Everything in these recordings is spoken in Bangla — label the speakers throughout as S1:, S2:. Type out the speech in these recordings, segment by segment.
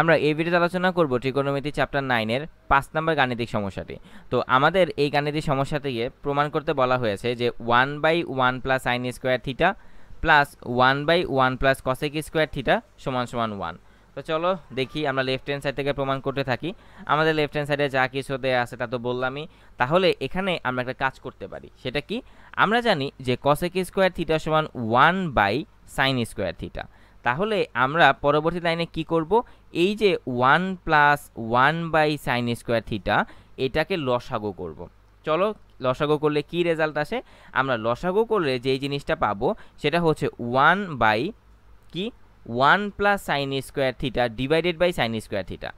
S1: আমরা এই ভিডিওতে আলোচনা করব ট্রিকোনোমিতি চ্যাপ্টার নাইনের পাঁচ নম্বর গাণিতিক সমস্যাটি তো আমাদের এই গাণিতিক সমস্যাটিকে প্রমাণ করতে বলা হয়েছে যে one by one plus sine square theta plus one by one plus cosec square theta সমান সমান ওয়ান তো চলো দেখি আমরা লেফট হ্যান্ড সাইড থেকে প্রমাণ করতে থাকি আমাদের লেফট হ্যান্ড সাইডে যা কিছু দেয়া আছে তা তো বললামই তাহলে এখানে আমরা একটা কাজ করতে পারি সেটা কি আমরা জানি যে কসেক স্কোয়ার থিটা সমান one by sine square theta তাহলে আমরা পরবর্তী লাইনে কি করব এই যে one plus one by sine square theta এটাকে লসাগো করব। চলো লসাগো করলে কি রেজাল্ট আসে আমরা লসাগো করলে যেই জিনিসটা পাবো সেটা হচ্ছে ওয়ান বাই কি one plus sine square theta divided by sine square theta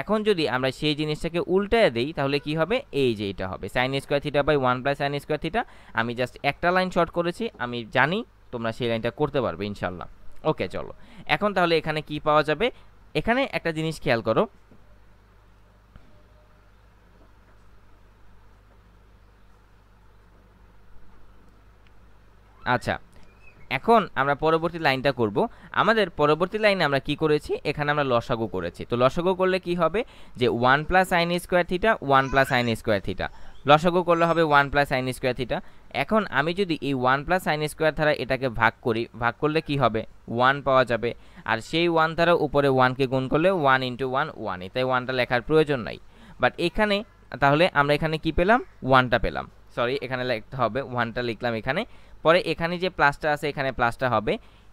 S1: এখন যদি আমরা সেই জিনিসটাকে উল্টায় দেই তাহলে কি হবে এই যে এটা হবে sine square theta by one plus sine square theta আমি জাস্ট একটা লাইন শর্ট করেছি আমি জানি তোমরা সেই লাইনটা করতে পারবে ইনশাল্লাহ ওকে চলো এখন তাহলে এখানে কি পাওয়া যাবে এখানে একটা জিনিস খেয়াল করো আচ্ছা এখন আমরা পরবর্তী লাইনটা করব আমাদের পরবর্তী লাইনে আমরা কি করেছি এখানে আমরা লসাগু করেছি তো লসাগু করলে কি হবে যে one plus sine square theta one plus sine square theta লসাগু করলে হবে one plus sine square theta এখন আমি যদি এই ওয়ান প্লাস সাইন স্কোয়ার দ্বারা এটাকে ভাগ করি ভাগ করলে কি হবে ওয়ান পাওয়া যাবে আর সেই ওয়ান দ্বারা উপরে ওয়ানকে গুণ করলে ওয়ান ইন্টু ওয়ান ওয়ানই তাই ওয়ানটা লেখার প্রয়োজন নাই বাট এখানে তাহলে আমরা এখানে কি পেলাম ওয়ানটা পেলাম সরি এখানে লিখতে হবে ওয়ানটা লিখলাম এখানে পরে এখানে যে প্লাসটা আছে এখানে প্লাসটা হবে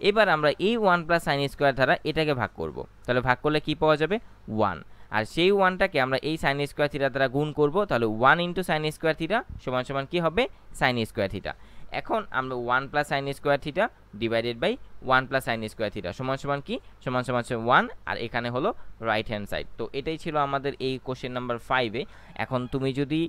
S1: এবার আমরা এই ওয়ান প্লাস সাইন স্কোয়ার দ্বারা এটাকে ভাগ করব তাহলে ভাগ করলে কি পাওয়া যাবে ওয়ান আর সেই ওয়ানটাকে আমরা এই সাইন স্কোয়ার থিটা দ্বারা গুণ করব তাহলে one into sine square theta সমান সমান কী হবে সাইন স্কোয়ার থিটা এখন আমরা one plus sine square theta divided by one plus sine square theta সমান সমান কি সমান সমান ওয়ান আর এখানে হলো রাইট হ্যান্ড সাইড তো এটাই ছিল আমাদের এই কোশ্চেন নাম্বার ফাইভে এখন তুমি যদি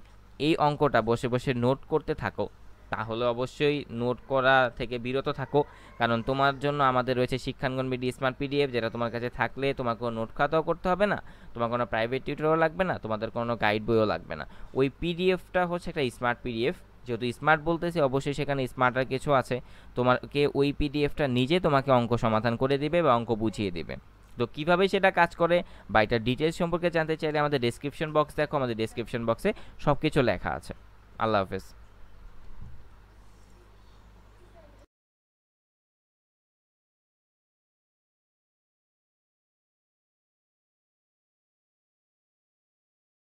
S1: এই অঙ্কটা বসে বসে নোট করতে থাকো তাহলে অবশ্যই নোট করা থেকে বিরত থাকো কারণ তোমার জন্য আমাদের রয়েছে শিক্ষাঙ্গন বিডি স্মার্ট পিডিএফ যেটা তোমার কাছে থাকলে তোমাকে কোনো নোট খাতাও করতে হবে না তোমার কোনো প্রাইভেট টিউটরও লাগবে না তোমাদের কোনো গাইড বইও লাগবে না ওই পিডিএফটা হচ্ছে একটা স্মার্ট পিডিএফ যেহেতু স্মার্ট বলতেছে অবশ্যই সেখানে স্মার্টার কিছু আছে তোমাকে ওই পিডিএফটা নিজে তোমাকে অঙ্ক সমাধান করে দেবে বা অঙ্ক বুঝিয়ে দেবে তো কীভাবে সেটা কাজ করে বা এটার ডিটেলস সম্পর্কে জানতে চাইলে আমাদের ডেসক্রিপশন বক্স দেখো আমাদের ডেসক্রিপশন বক্সে সব কিছু লেখা আছে আল্লাহ হাফেজ